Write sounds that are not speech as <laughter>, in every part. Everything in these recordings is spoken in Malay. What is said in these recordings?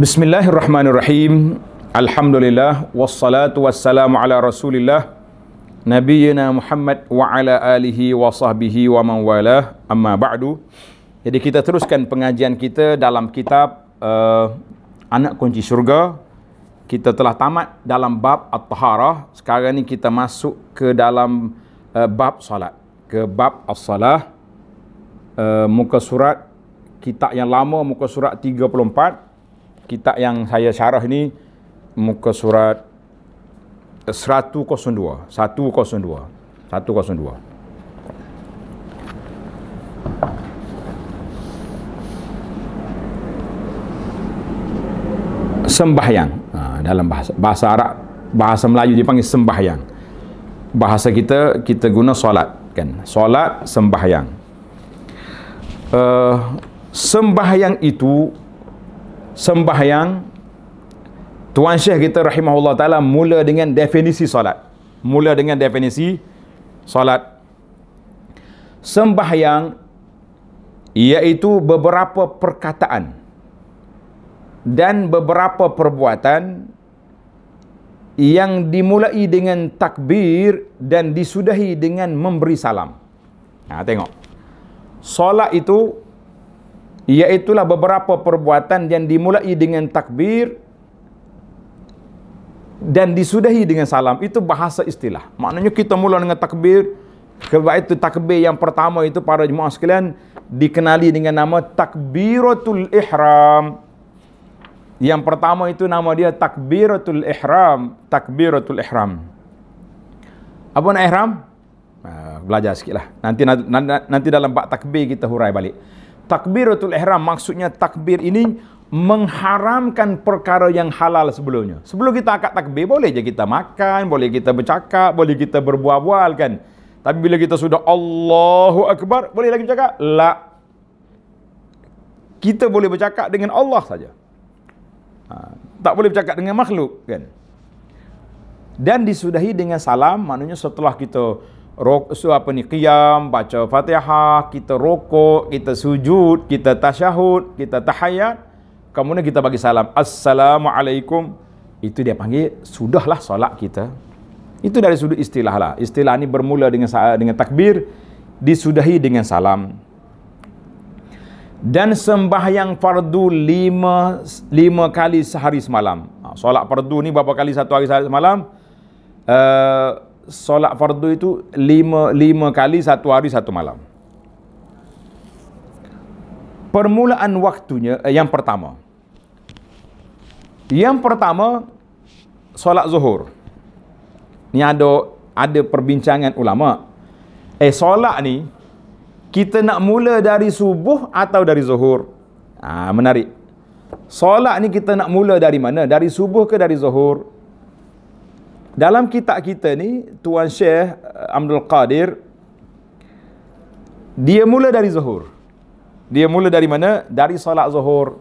Bismillahirrahmanirrahim. Alhamdulillah wassalatu wassalamu ala Rasulillah Nabiyyina Muhammad wa ala alihi wa sahbihi wa man Amma ba'du. Jadi kita teruskan pengajian kita dalam kitab uh, Anak Kunci Syurga. Kita telah tamat dalam bab at-taharah. Sekarang ni kita masuk ke dalam uh, bab salat, Ke bab as-salah. Uh, muka surat kitab yang lama muka surat 34 kitab yang saya syarah ni muka surat 102 sembahyang ha, dalam bahasa bahasa Arab bahasa Melayu dipanggil sembahyang bahasa kita kita guna solat kan solat sembahyang uh, sembahyang itu sembahyang Tuan Syekh kita rahimahullah ta'ala mula dengan definisi solat mula dengan definisi solat sembahyang iaitu beberapa perkataan dan beberapa perbuatan yang dimulai dengan takbir dan disudahi dengan memberi salam. Nah, ha, tengok. Solat itu Iaitulah beberapa perbuatan yang dimulai dengan takbir dan disudahi dengan salam. Itu bahasa istilah. Maknanya kita mula dengan takbir. Kebaik itu takbir yang pertama itu para jemaah sekalian dikenali dengan nama takbiratul ihram. Yang pertama itu nama dia takbiratul ihram. Takbiratul ihram. Apa nak ihram? Ah, belajar sikitlah. Nanti, nanti dalam bak takbir kita hurai balik. Takbiratul ihram maksudnya takbir ini mengharamkan perkara yang halal sebelumnya. Sebelum kita akad takbir boleh je kita makan, boleh kita bercakap, boleh kita berbual-bual kan. Tapi bila kita sudah Allahu Akbar, boleh lagi bercakap? La. Kita boleh bercakap dengan Allah saja. Ha. tak boleh bercakap dengan makhluk kan. Dan disudahi dengan salam, maknanya setelah kita rok, so apa ni qiyam baca fatihah kita rokok kita sujud kita tasyahud kita tahayat kemudian kita bagi salam assalamualaikum itu dia panggil sudahlah solat kita itu dari sudut istilah lah istilah ni bermula dengan dengan takbir disudahi dengan salam dan sembahyang fardu lima, lima kali sehari semalam. Ha, solat fardu ni berapa kali satu hari sehari semalam? Uh, solat fardu itu lima, lima kali satu hari satu malam. Permulaan waktunya eh, yang pertama. Yang pertama solat zuhur. Ni ada ada perbincangan ulama. Eh solat ni kita nak mula dari subuh atau dari zuhur? Ah ha, menarik. Solat ni kita nak mula dari mana? Dari subuh ke dari zuhur? dalam kitab kita ni Tuan Syekh eh, Abdul Qadir dia mula dari zuhur. Dia mula dari mana? Dari solat zuhur.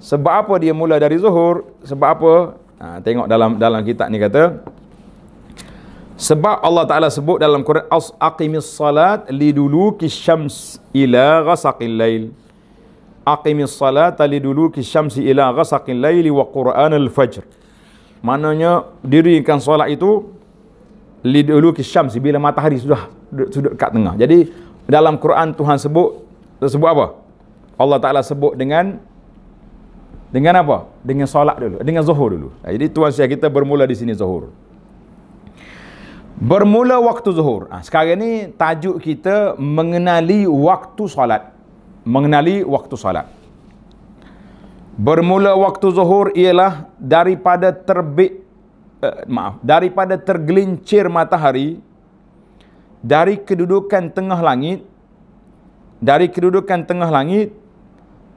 Sebab apa dia mula dari zuhur? Sebab apa? Ha, tengok dalam dalam kitab ni kata sebab Allah Taala sebut dalam Quran as aqimis salat liduluki syams ila ghasaqil lail. Aqimis salata liduluki syams ila ghasaqil lail wa Quran al fajr. Maknanya dirikan solat itu li dulu kisyam bila matahari sudah sudah kat tengah. Jadi dalam Quran Tuhan sebut sebut apa? Allah Taala sebut dengan dengan apa? Dengan solat dulu, dengan zuhur dulu. Jadi tuan saya kita bermula di sini zuhur. Bermula waktu zuhur. Ah, sekarang ni tajuk kita mengenali waktu solat. Mengenali waktu solat. Bermula waktu zuhur ialah daripada terbit uh, maaf daripada tergelincir matahari dari kedudukan tengah langit dari kedudukan tengah langit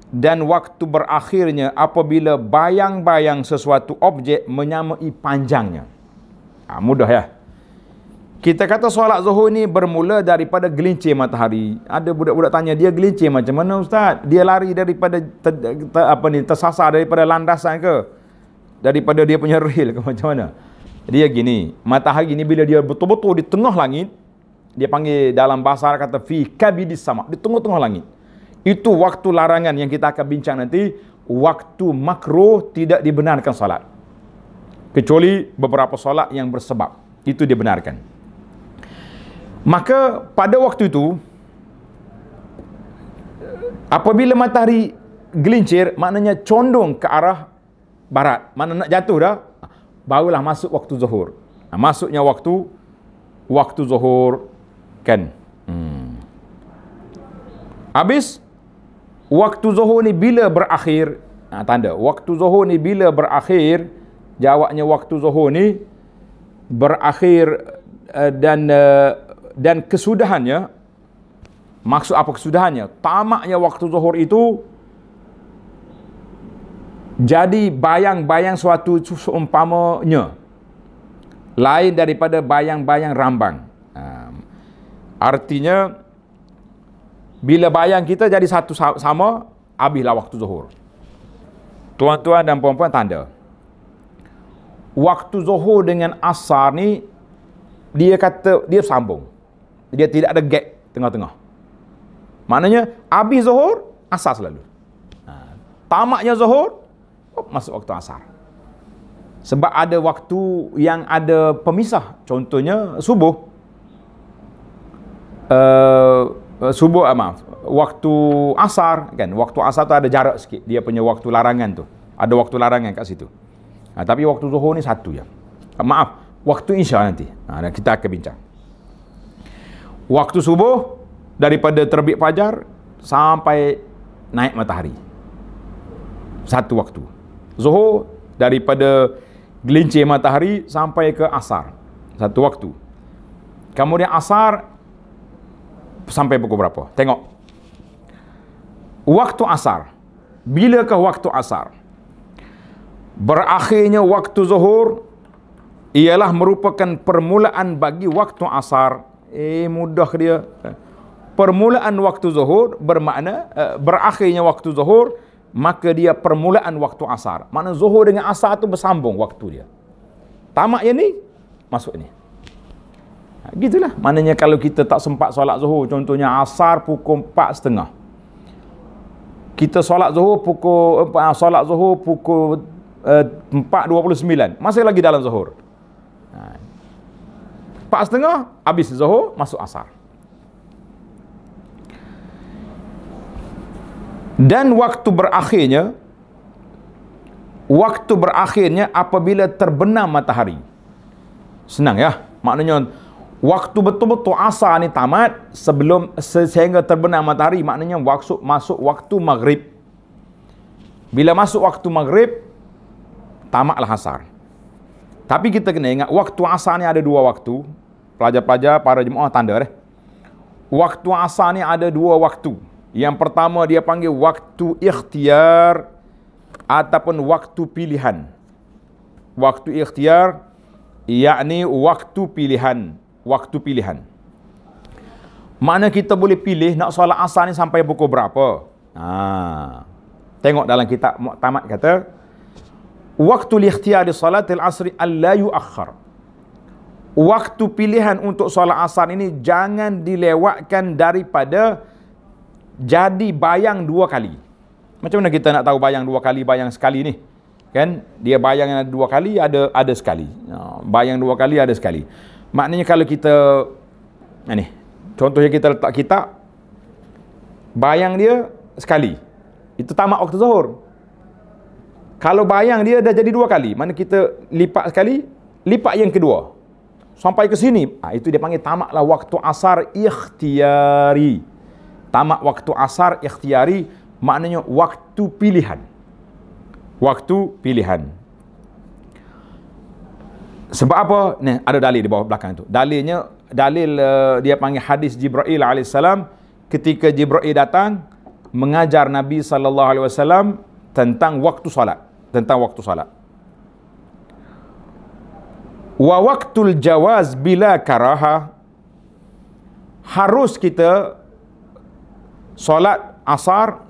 dan waktu berakhirnya apabila bayang-bayang sesuatu objek menyamai panjangnya. Ha, mudah ya. Kita kata solat zuhur ni bermula daripada gelincir matahari. Ada budak-budak tanya, dia gelincir macam mana ustaz? Dia lari daripada ter, ter, apa ni tersasar daripada landasan ke? Daripada dia punya rail ke macam mana? Dia gini, matahari ni bila dia betul-betul di tengah langit, dia panggil dalam bahasa Arab kata fi kabidis sama, di tengah-tengah langit. Itu waktu larangan yang kita akan bincang nanti, waktu makruh tidak dibenarkan solat. Kecuali beberapa solat yang bersebab. Itu dibenarkan. benarkan. Maka pada waktu itu apabila matahari gelincir maknanya condong ke arah barat. Mana nak jatuh dah barulah masuk waktu zuhur. masuknya waktu waktu zuhur kan. Hmm. Habis waktu zuhur ni bila berakhir? Ha, tanda. Waktu zuhur ni bila berakhir? Jawabnya waktu zuhur ni berakhir eh, dan uh, dan kesudahannya maksud apa kesudahannya tamaknya waktu zuhur itu jadi bayang-bayang suatu seumpamanya lain daripada bayang-bayang rambang artinya bila bayang kita jadi satu sama habislah waktu zuhur tuan-tuan dan puan-puan tanda waktu zuhur dengan asar ni dia kata dia sambung dia tidak ada gap tengah-tengah. Maknanya, habis zuhur, asar selalu. Ha. Tamaknya zuhur, oh, masuk waktu asar. Sebab ada waktu yang ada pemisah. Contohnya, subuh. Uh, subuh, uh, maaf. Waktu asar, kan? Waktu asar tu ada jarak sikit. Dia punya waktu larangan tu. Ada waktu larangan kat situ. Ha, tapi waktu zuhur ni satu je. Ha, maaf, waktu insya nanti. Ha, kita akan bincang waktu subuh daripada terbit fajar sampai naik matahari. Satu waktu. Zuhur daripada gelincir matahari sampai ke asar. Satu waktu. Kemudian asar sampai pukul berapa? Tengok. Waktu asar. Bilakah waktu asar? Berakhirnya waktu zuhur ialah merupakan permulaan bagi waktu asar Eh mudah dia. Permulaan waktu zuhur bermakna eh, berakhirnya waktu zuhur maka dia permulaan waktu asar. Mana zuhur dengan asar tu bersambung waktu dia. Tamak yang ni masuk ni. Ha, gitulah. Maknanya kalau kita tak sempat solat zuhur contohnya asar pukul 4.30. Kita solat zuhur pukul eh, ah, solat zuhur pukul eh, empat eh, 4.29. Masih lagi dalam zuhur. Ha, Empat setengah, habis zuhur, masuk asar. Dan waktu berakhirnya, waktu berakhirnya apabila terbenam matahari. Senang ya. Maknanya, waktu betul-betul asar ni tamat sebelum sehingga terbenam matahari. Maknanya, waktu masuk waktu maghrib. Bila masuk waktu maghrib, tamatlah asar. Tapi kita kena ingat, waktu asar ni ada dua waktu pelajar-pelajar para jemaah tanda deh. Waktu asar ni ada dua waktu. Yang pertama dia panggil waktu ikhtiar ataupun waktu pilihan. Waktu ikhtiar yakni waktu pilihan, waktu pilihan. Mana kita boleh pilih nak solat asar ni sampai pukul berapa? Ha. Tengok dalam kitab Muqtamad kata, waktu ikhtiar di salatil asri alla yuakhir waktu pilihan untuk solat asar ini jangan dilewatkan daripada jadi bayang dua kali. Macam mana kita nak tahu bayang dua kali, bayang sekali ni? Kan? Dia bayang ada dua kali, ada ada sekali. Ha, bayang dua kali, ada sekali. Maknanya kalau kita, ni, contohnya kita letak kitab, bayang dia sekali. Itu tamat waktu zuhur. Kalau bayang dia dah jadi dua kali, mana kita lipat sekali, lipat yang kedua sampai ke sini. Ha, itu dia panggil tamaklah waktu asar ikhtiari. Tamak waktu asar ikhtiari maknanya waktu pilihan. Waktu pilihan. Sebab apa? Ni ada dalil di bawah belakang itu. Dalilnya dalil uh, dia panggil hadis Jibril alaihissalam ketika Jibril datang mengajar Nabi sallallahu alaihi wasallam tentang waktu solat, tentang waktu solat wa waqtul jawaz bila karaha harus kita solat asar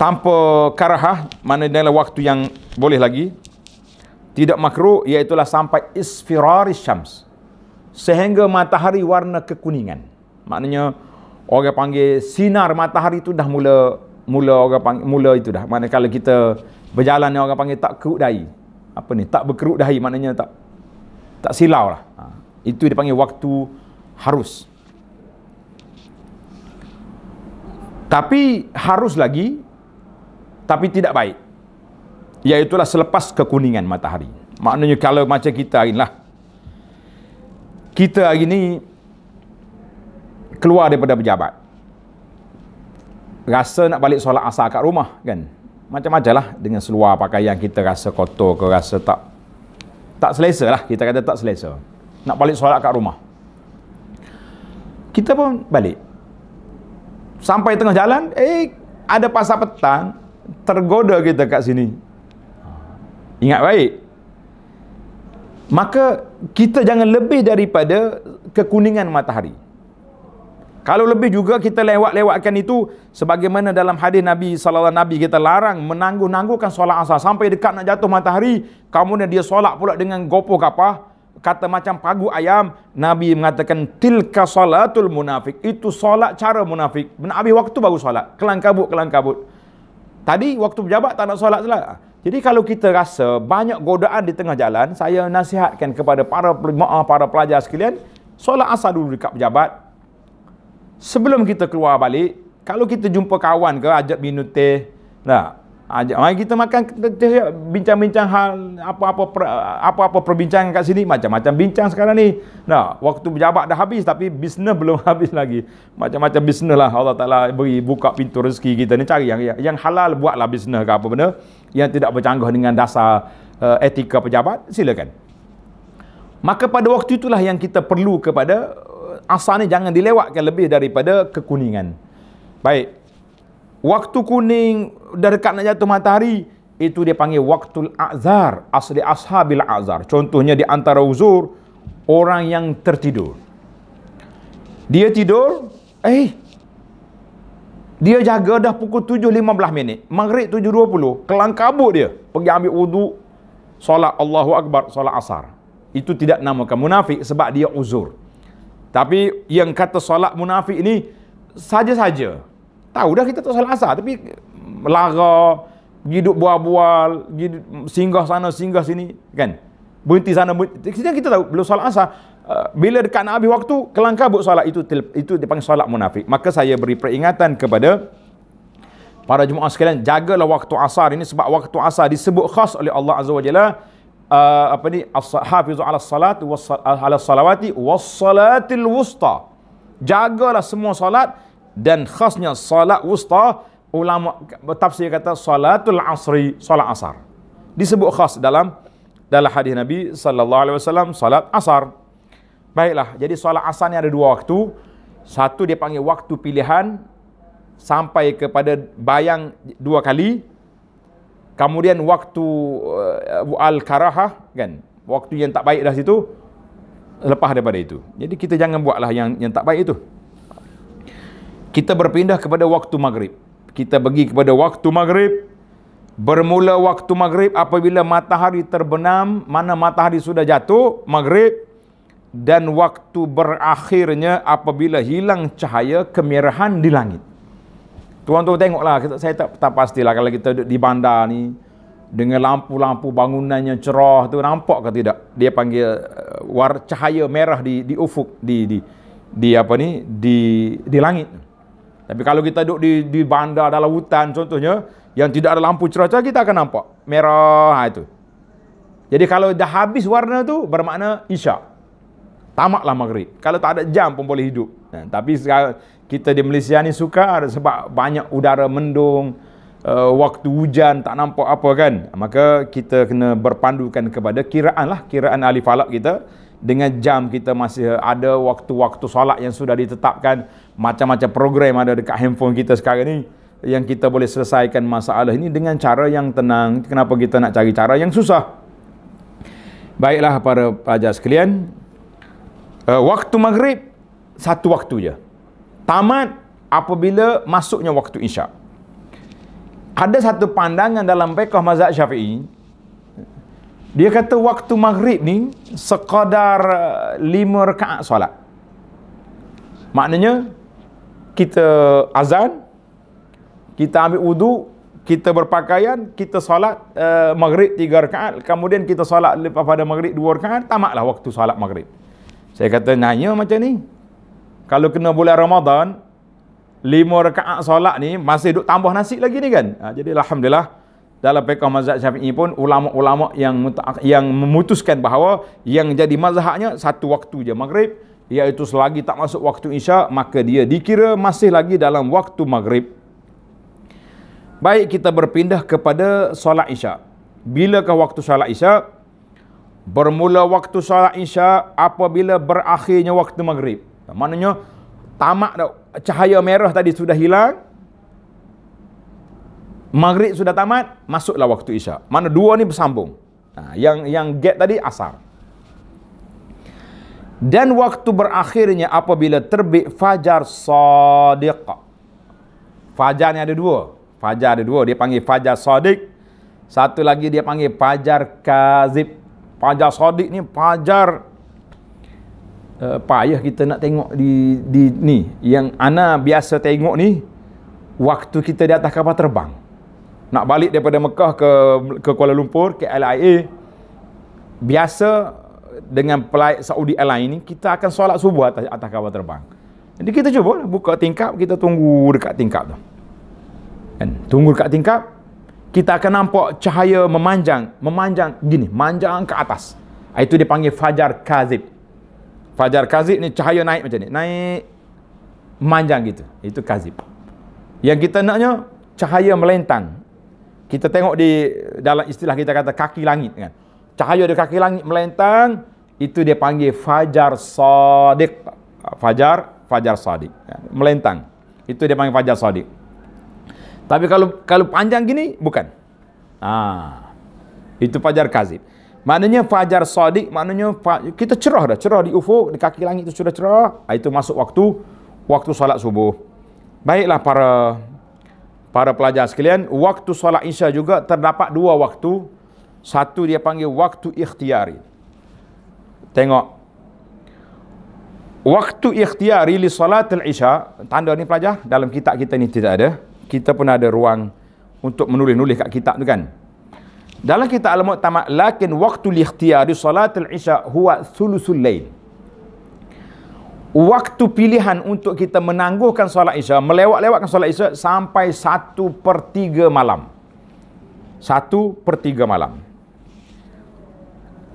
tanpa karaha mana dalam waktu yang boleh lagi tidak makruh iaitu sampai isfirar syams sehingga matahari warna kekuningan maknanya orang panggil sinar matahari itu dah mula mula orang panggil mula itu dah mana kalau kita berjalan ni orang panggil tak kerut dahi apa ni tak berkerut dahi maknanya tak tak silau lah. Ha. Itu dipanggil waktu harus. Tapi harus lagi, tapi tidak baik. Iaitulah selepas kekuningan matahari. Maknanya kalau macam kita hari lah, kita hari ini keluar daripada pejabat. Rasa nak balik solat asar kat rumah kan. Macam-macam lah dengan seluar pakaian kita rasa kotor ke rasa tak tak selesa lah kita kata tak selesa nak balik solat kat rumah kita pun balik sampai tengah jalan eh ada pasar petang tergoda kita kat sini ingat baik maka kita jangan lebih daripada kekuningan matahari kalau lebih juga kita lewat-lewatkan itu sebagaimana dalam hadis Nabi sallallahu alaihi wasallam kita larang menangguh-nangguhkan solat asar sampai dekat nak jatuh matahari Kamu dan dia solat pula dengan gopoh kapah, kata macam pagu ayam Nabi mengatakan tilka salatul munafik itu solat cara munafik menabih waktu baru solat kelang kabut. tadi waktu berjabat tak nak solat solat jadi kalau kita rasa banyak godaan di tengah jalan saya nasihatkan kepada para para pelajar sekalian solat asar dulu dekat pejabat sebelum kita keluar balik, kalau kita jumpa kawan ke, ajak minum teh, tak? Ajak, mari kita makan, bincang-bincang hal, apa-apa apa-apa perbincangan kat sini, macam-macam bincang sekarang ni. Nah, waktu berjabat dah habis, tapi bisnes <laughs> belum habis lagi. Macam-macam bisnes lah Allah Ta'ala beri buka pintu rezeki kita ni, cari yang, yang halal buatlah bisnes ke apa benda, yang tidak bercanggah dengan dasar uh, etika pejabat, silakan. Maka pada waktu itulah yang kita perlu kepada asar ni jangan dilewatkan lebih daripada kekuningan. Baik. Waktu kuning dah dekat nak jatuh matahari, itu dia panggil waktul azhar, asli ashabil azhar. Contohnya di antara uzur, orang yang tertidur. Dia tidur, eh, dia jaga dah pukul 7.15 minit. Maghrib 7.20, kelang kabut dia. Pergi ambil wudhu, solat Allahu Akbar, solat asar. Itu tidak namakan munafik sebab dia uzur. Tapi yang kata solat munafik ni saja-saja. Tahu dah kita tak solat asar tapi lara, hidup bual-bual, singgah sana singgah sini kan. Berhenti sana berhenti. kita tahu belum solat asar. Eh, bila dekat nak habis waktu, kelangkah buat solat itu itu dipanggil solat munafik. Maka saya beri peringatan kepada para jemaah sekalian, jagalah waktu asar ini sebab waktu asar disebut khas oleh Allah Azza wa Jalla uh, apa ni hafizu ala salat ala salawati was salatil wusta jagalah semua salat dan khasnya salat wusta ulama tafsir kata salatul asri salat asar disebut khas dalam dalam hadis Nabi sallallahu alaihi wasallam salat asar baiklah jadi salat asar ni ada dua waktu satu dia panggil waktu pilihan sampai kepada bayang dua kali Kemudian waktu uh, Al-Karahah kan Waktu yang tak baik dah situ Lepas daripada itu Jadi kita jangan buatlah yang yang tak baik itu Kita berpindah kepada waktu maghrib Kita pergi kepada waktu maghrib Bermula waktu maghrib apabila matahari terbenam Mana matahari sudah jatuh maghrib Dan waktu berakhirnya apabila hilang cahaya kemerahan di langit Tuan tu tengoklah kita, saya tak tak pastilah kalau kita duduk di bandar ni dengan lampu-lampu bangunannya cerah tu nampak ke tidak dia panggil uh, war cahaya merah di di ufuk di di di apa ni di di langit. Tapi kalau kita duduk di di bandar dalam hutan contohnya yang tidak ada lampu cerah-cerah kita akan nampak merah ha, itu. Jadi kalau dah habis warna tu bermakna isyak. Tamatlah maghrib. Kalau tak ada jam pun boleh hidup. Nah, tapi sekarang, kita di Malaysia ni sukar sebab banyak udara mendung, uh, waktu hujan tak nampak apa kan. Maka kita kena berpandukan kepada kiraan lah, kiraan alif alaq kita dengan jam kita masih ada waktu-waktu solat yang sudah ditetapkan macam-macam program ada dekat handphone kita sekarang ni yang kita boleh selesaikan masalah ini dengan cara yang tenang kenapa kita nak cari cara yang susah baiklah para pelajar sekalian uh, waktu maghrib satu waktu je tamat apabila masuknya waktu isyak. Ada satu pandangan dalam pekah mazhab Syafi'i dia kata waktu maghrib ni sekadar eh, lima rekaat solat. Maknanya kita azan, kita ambil wudu, kita berpakaian, kita solat uh, maghrib tiga rekaat, kemudian kita solat lepas pada maghrib dua rekaat, tamatlah waktu solat maghrib. Saya kata nanya macam ni, kalau kena bulan Ramadan, lima rakaat solat ni masih duk tambah nasi lagi ni kan. Ha, jadi Alhamdulillah, dalam pekah mazhab syafi'i pun, ulama-ulama yang yang memutuskan bahawa yang jadi mazhabnya satu waktu je maghrib, iaitu selagi tak masuk waktu isya, maka dia dikira masih lagi dalam waktu maghrib. Baik kita berpindah kepada solat isya. Bilakah waktu solat isya? Bermula waktu solat isya apabila berakhirnya waktu maghrib. Maknanya tamak cahaya merah tadi sudah hilang. Maghrib sudah tamat, masuklah waktu Isyak. Mana dua ni bersambung. Nah, yang yang get tadi asar. Dan waktu berakhirnya apabila terbit fajar sadiq. Fajar ni ada dua. Fajar ada dua. Dia panggil fajar sadiq. Satu lagi dia panggil fajar kazib. Fajar sadiq ni fajar uh, eh, payah kita nak tengok di di ni yang ana biasa tengok ni waktu kita di atas kapal terbang nak balik daripada Mekah ke ke Kuala Lumpur ke LIA biasa dengan flight Saudi Airlines ni kita akan solat subuh atas atas kapal terbang jadi kita cuba lah buka tingkap kita tunggu dekat tingkap tu kan tunggu dekat tingkap kita akan nampak cahaya memanjang memanjang gini manjang ke atas ah, itu dipanggil fajar kazib Fajar Kazib ni cahaya naik macam ni. Naik manjang gitu. Itu Kazib. Yang kita naknya cahaya melentang. Kita tengok di dalam istilah kita kata kaki langit kan. Cahaya di kaki langit melentang itu dia panggil Fajar Sadiq. Fajar, Fajar Sadiq. Kan? Melentang. Itu dia panggil Fajar Sadiq. Tapi kalau kalau panjang gini bukan. Ah. Itu Fajar Kazib. Maknanya fajar sadiq, maknanya kita cerah dah. Cerah di ufuk, di kaki langit tu sudah cerah. Ah, itu masuk waktu, waktu solat subuh. Baiklah para para pelajar sekalian, waktu solat isya juga terdapat dua waktu. Satu dia panggil waktu ikhtiari. Tengok. Waktu ikhtiari li solatil isya, tanda ni pelajar, dalam kitab kita ni tidak ada. Kita pun ada ruang untuk menulis-nulis kat kitab tu kan. Dalam kita alamat, muqtamad lakin waktu ikhtiyari salatul isya huwa thulusul lain. Waktu pilihan untuk kita menangguhkan solat isya, melewat-lewatkan solat isya sampai satu per tiga malam. Satu per tiga malam.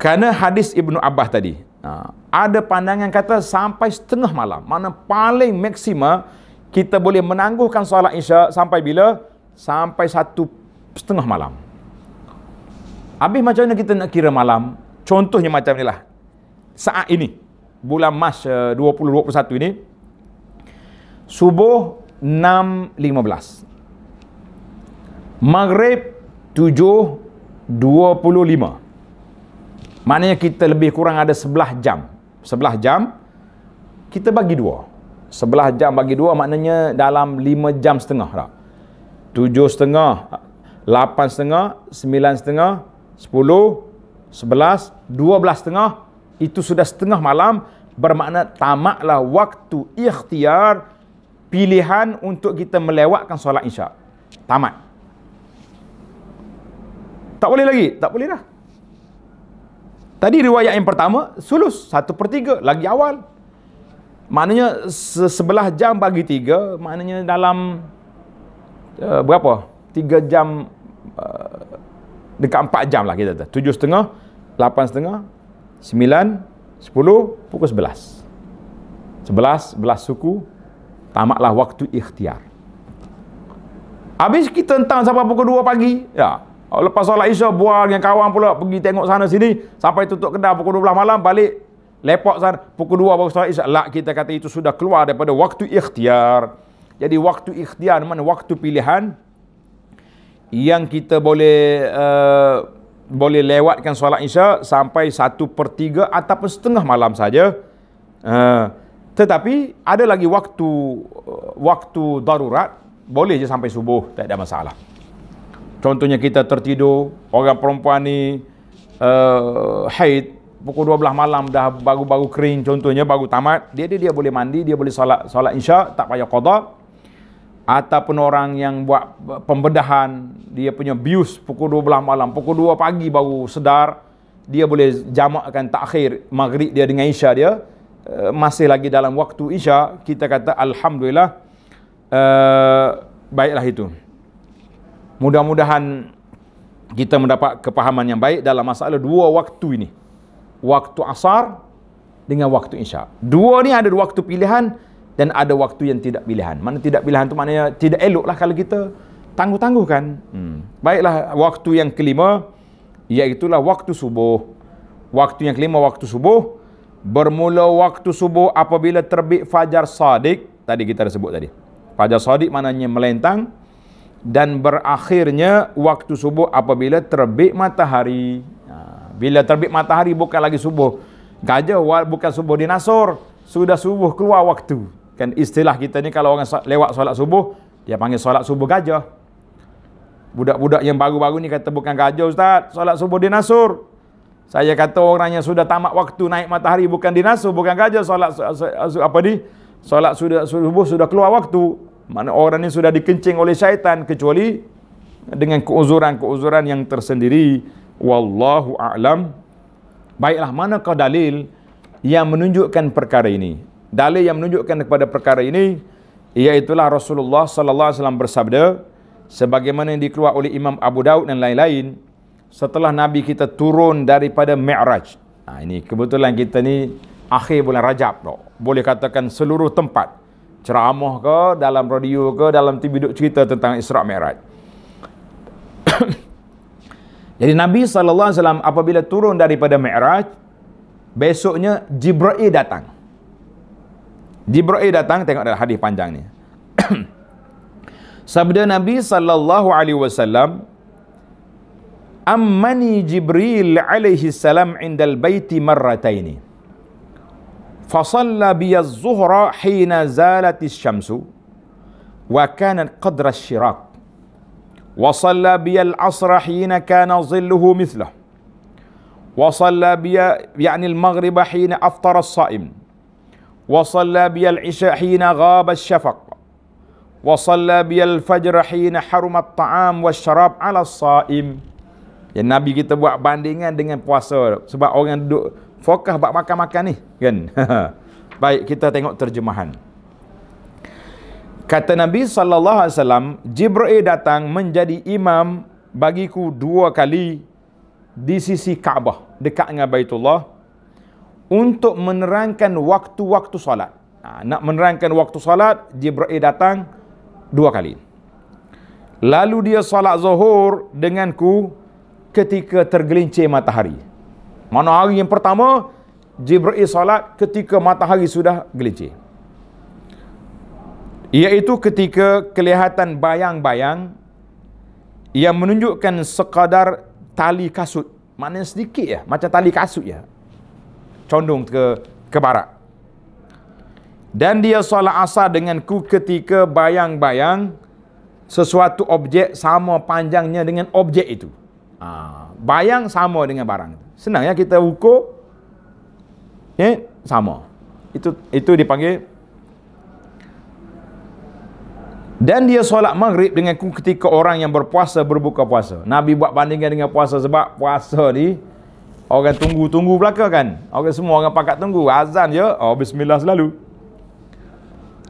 Kerana hadis Ibnu Abbas tadi, ha, ada pandangan kata sampai setengah malam. Mana paling maksima kita boleh menangguhkan solat isya sampai bila? Sampai satu setengah malam. Habis macam mana kita nak kira malam? Contohnya macam inilah. Saat ini, bulan Mas uh, 2021 ini, subuh 6.15. Maghrib 7.25. Maknanya kita lebih kurang ada 11 jam. 11 jam, kita bagi 2. 11 jam bagi 2 maknanya dalam 5 jam setengah. Tak? 7 setengah, 8 setengah, 9 setengah, sepuluh, sebelas, dua belas setengah, itu sudah setengah malam, bermakna tamaklah waktu ikhtiar pilihan untuk kita melewatkan solat isyak. Tamat. Tak boleh lagi? Tak boleh dah. Tadi riwayat yang pertama, sulus. Satu per tiga, lagi awal. Maknanya sebelah jam bagi tiga, maknanya dalam uh, berapa? Tiga jam eh, dekat empat jam lah kita tu. tujuh setengah, lapan setengah, sembilan, sepuluh, pukul sebelas, sebelas, belas suku, tamatlah waktu ikhtiar. Habis kita entang sampai pukul dua pagi. Ya. Lepas solat isya, buang dengan kawan pula. Pergi tengok sana sini. Sampai tutup kedai pukul 12 malam, balik. Lepak sana. Pukul dua baru solat isya. Lah kita kata itu sudah keluar daripada waktu ikhtiar. Jadi waktu ikhtiar mana waktu pilihan yang kita boleh uh, boleh lewatkan solat isya sampai satu per tiga ataupun setengah malam saja. Uh, tetapi ada lagi waktu waktu darurat boleh je sampai subuh tak ada masalah. Contohnya kita tertidur, orang perempuan ni uh, haid pukul 12 malam dah baru-baru kering contohnya baru tamat, dia dia dia boleh mandi, dia boleh solat solat isya tak payah qada ataupun orang yang buat pembedahan dia punya bius pukul 12 malam pukul 2 pagi baru sedar dia boleh jamakkan takhir maghrib dia dengan isya dia eh, masih lagi dalam waktu isya kita kata alhamdulillah uh, baiklah itu mudah-mudahan kita mendapat kepahaman yang baik dalam masalah dua waktu ini waktu asar dengan waktu isya dua ni ada waktu pilihan dan ada waktu yang tidak pilihan. Mana tidak pilihan tu maknanya tidak eloklah kalau kita tangguh-tangguhkan. Hmm. Baiklah waktu yang kelima iaitu waktu subuh. Waktu yang kelima waktu subuh bermula waktu subuh apabila terbit fajar sadiq tadi kita dah sebut tadi. Fajar sadiq maknanya melentang dan berakhirnya waktu subuh apabila terbit matahari. Ha, bila terbit matahari bukan lagi subuh. Gajah bukan subuh di Sudah subuh keluar waktu. Kan istilah kita ni kalau orang lewat solat subuh, dia panggil solat subuh gajah. Budak-budak yang baru-baru ni kata bukan gajah ustaz, solat subuh dinasur. Saya kata orang yang sudah tamat waktu naik matahari bukan dinasur, bukan gajah solat apa ni? Solat sudah subuh sudah keluar waktu. Mana orang ni sudah dikencing oleh syaitan kecuali dengan keuzuran-keuzuran yang tersendiri. Wallahu a'lam. Baiklah, manakah dalil yang menunjukkan perkara ini? dalil yang menunjukkan kepada perkara ini ialah Rasulullah sallallahu alaihi wasallam bersabda sebagaimana yang dikeluarkan oleh Imam Abu Daud dan lain-lain setelah nabi kita turun daripada Mi'raj. Ha, ini kebetulan kita ni akhir bulan Rajab tu. Boleh katakan seluruh tempat ceramah ke, dalam radio ke, dalam TV duk cerita tentang Isra' Mi'raj. <coughs> Jadi Nabi Sallallahu Alaihi Wasallam apabila turun daripada Mi'raj, besoknya Jibril datang. Jibril datang tengok dalam hadis panjang ni. Sabda Nabi sallallahu alaihi wasallam Ammani Jibril alaihi salam indal baiti marrataini. فصلى بي الظهر حين زالت الشمس وكانت قدر الشراك وصلى بي العصر حين كان ظله مثله وصلى بي يعني المغرب حين أفطر الصائم وصلى بي العشاء حين غاب الشفق وصلى بي الفجر حين حرم الطعام والشراب على الصائم Ya Nabi kita buat bandingan dengan puasa sebab orang duduk fokus buat makan-makan ni kan. <laughs> Baik kita tengok terjemahan. Kata Nabi sallallahu alaihi wasallam, Jibril datang menjadi imam bagiku dua kali di sisi Kaabah dekat dengan Baitullah untuk menerangkan waktu-waktu salat, Ha, nak menerangkan waktu salat, Jibril datang dua kali. Lalu dia salat zuhur denganku ketika tergelincir matahari. Mana hari yang pertama, Jibril salat ketika matahari sudah gelincir. Iaitu ketika kelihatan bayang-bayang yang menunjukkan sekadar tali kasut. Maknanya sedikit ya, macam tali kasut ya condong ke ke barat. Dan dia solat asar dengan ku ketika bayang-bayang sesuatu objek sama panjangnya dengan objek itu. Ha. bayang sama dengan barang. Senang ya kita ukur ya eh, sama. Itu itu dipanggil dan dia solat maghrib dengan ku ketika orang yang berpuasa berbuka puasa. Nabi buat bandingan dengan puasa sebab puasa ni Orang tunggu-tunggu belakang kan. Orang semua orang pakat tunggu. Azan je. Oh, bismillah selalu.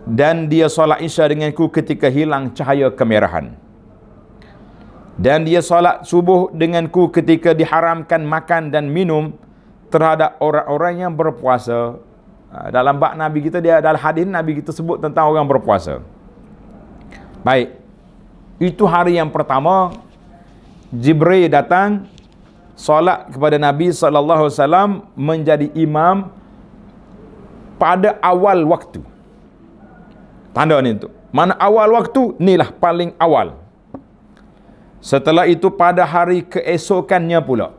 Dan dia solat isya denganku ketika hilang cahaya kemerahan. Dan dia solat subuh denganku ketika diharamkan makan dan minum terhadap orang-orang yang berpuasa. Ha, dalam bak Nabi kita, dia dalam hadis Nabi kita sebut tentang orang berpuasa. Baik. Itu hari yang pertama. Jibril datang solat kepada Nabi saw menjadi imam pada awal waktu. Tanda ni tu. Mana awal waktu? Inilah paling awal. Setelah itu pada hari keesokannya pula.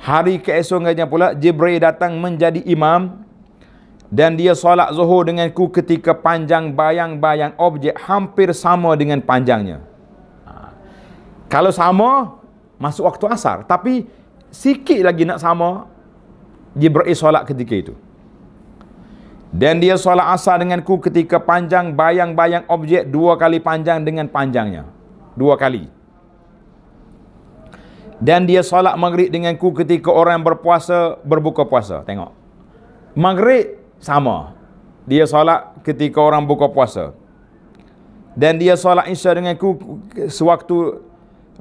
Hari keesokannya pula Jibril datang menjadi imam dan dia solat zuhur denganku ketika panjang bayang-bayang objek hampir sama dengan panjangnya. Ha. Kalau sama, masuk waktu asar tapi sikit lagi nak sama dia beri solat ketika itu dan dia solat asar denganku ketika panjang bayang-bayang objek dua kali panjang dengan panjangnya dua kali dan dia solat maghrib denganku ketika orang berpuasa berbuka puasa tengok maghrib sama dia solat ketika orang buka puasa dan dia solat isya denganku sewaktu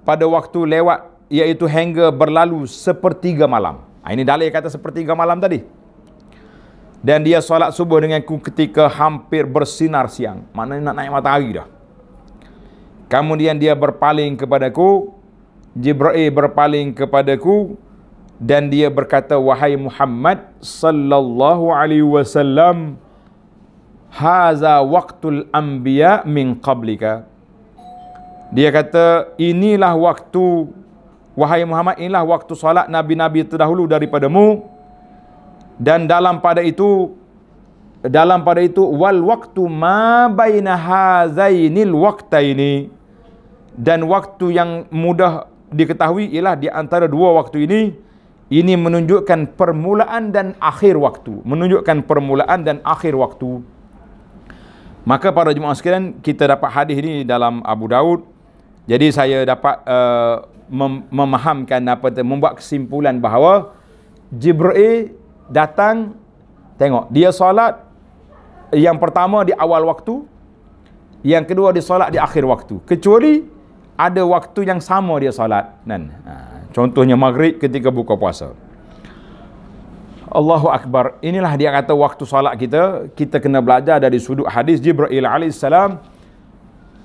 pada waktu lewat iaitu hingga berlalu sepertiga malam. Ah, ini dalil kata sepertiga malam tadi. Dan dia solat subuh denganku ketika hampir bersinar siang. Mana nak naik matahari dah. Kemudian dia berpaling kepadaku. Jibril berpaling kepadaku. Dan dia berkata, Wahai Muhammad sallallahu alaihi wasallam, Haza waktul anbiya min qablika. Dia kata, inilah waktu Wahai Muhammad inilah waktu salat Nabi-Nabi terdahulu daripadamu Dan dalam pada itu Dalam pada itu Wal waktu ma baina hazainil waktu ini Dan waktu yang mudah diketahui ialah di antara dua waktu ini ini menunjukkan permulaan dan akhir waktu menunjukkan permulaan dan akhir waktu maka para jemaah sekalian kita dapat hadis ini dalam Abu Daud jadi saya dapat uh, mem- memahamkan apa tu membuat kesimpulan bahawa Jibril datang tengok dia solat yang pertama di awal waktu yang kedua dia solat di akhir waktu kecuali ada waktu yang sama dia solat dan ha, contohnya maghrib ketika buka puasa Allahu Akbar inilah dia kata waktu solat kita kita kena belajar dari sudut hadis Jibril alaihissalam salam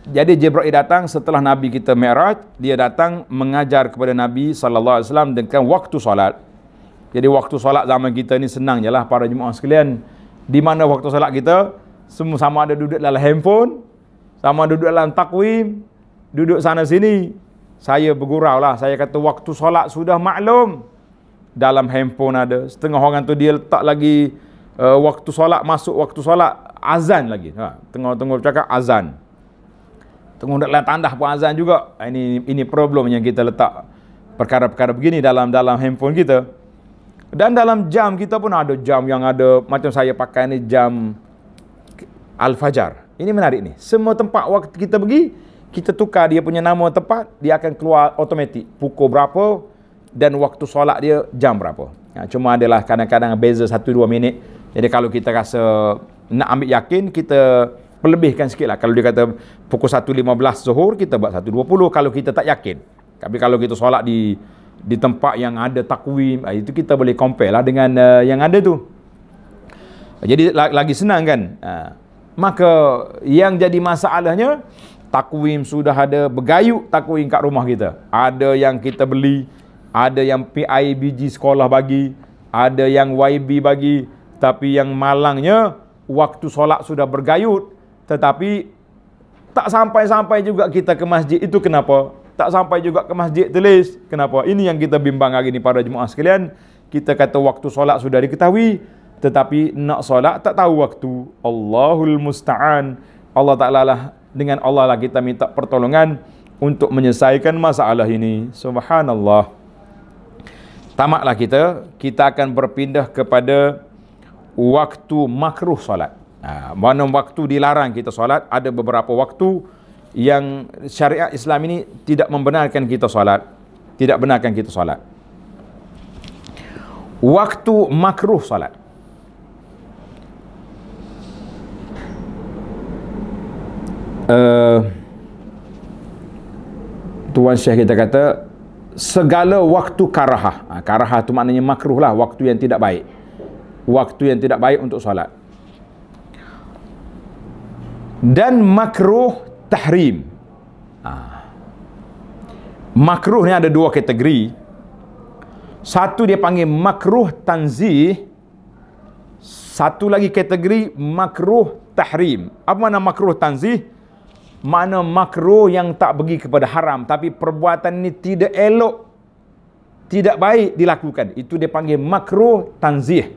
jadi Jibril datang setelah Nabi kita Mi'raj, dia datang mengajar kepada Nabi sallallahu alaihi wasallam dengan waktu solat. Jadi waktu solat zaman kita ni senang jelah para jemaah sekalian. Di mana waktu solat kita? Semua sama ada duduk dalam handphone, sama duduk dalam takwim, duduk sana sini. Saya bergurau lah. Saya kata waktu solat sudah maklum. Dalam handphone ada. Setengah orang tu dia letak lagi uh, waktu solat, masuk waktu solat. Azan lagi. Ha. Tengah-tengah cakap azan tengoklah tanda pun azan juga. Ah, ini ini problem yang kita letak perkara-perkara begini dalam dalam handphone kita. Dan dalam jam kita pun ada jam yang ada macam saya pakai ni jam Al-Fajar. Ini menarik ni. Semua tempat waktu kita pergi, kita tukar dia punya nama tempat, dia akan keluar automatik pukul berapa dan waktu solat dia jam berapa. Ya, cuma adalah kadang-kadang beza 1 2 minit. Jadi kalau kita rasa nak ambil yakin kita perlebihkan sikit lah. Kalau dia kata pukul 1.15 zuhur, kita buat 1.20 kalau kita tak yakin. Tapi kalau kita solat di di tempat yang ada takwim, ah, itu kita boleh compare lah dengan uh, yang ada tu. Jadi lagi senang kan? Uh, maka yang jadi masalahnya, takwim sudah ada bergayuk takwim kat rumah kita. Ada yang kita beli, ada yang PIBG sekolah bagi, ada yang YB bagi. Tapi yang malangnya, waktu solat sudah bergayut, tetapi tak sampai-sampai juga kita ke masjid itu kenapa? Tak sampai juga ke masjid tulis. Kenapa? Ini yang kita bimbang hari ini pada jemaah sekalian. Kita kata waktu solat sudah diketahui. Tetapi nak solat tak tahu waktu. Allahul Musta'an. Allah Ta'ala lah. Dengan Allah lah kita minta pertolongan untuk menyelesaikan masalah ini. Subhanallah. Tamatlah kita. Kita akan berpindah kepada waktu makruh solat. Ha, mana waktu dilarang kita solat ada beberapa waktu yang syariat Islam ini tidak membenarkan kita solat tidak benarkan kita solat waktu makruh solat uh, Tuan Syekh kita kata segala waktu karahah ha, karahah tu maknanya makruh lah waktu yang tidak baik waktu yang tidak baik untuk solat dan makruh tahrim. Ah. Makruh ni ada dua kategori. Satu dia panggil makruh tanzih. Satu lagi kategori makruh tahrim. Apa makna makruh tanzih? Mana makruh yang tak pergi kepada haram tapi perbuatan ni tidak elok, tidak baik dilakukan. Itu dia panggil makruh tanzih.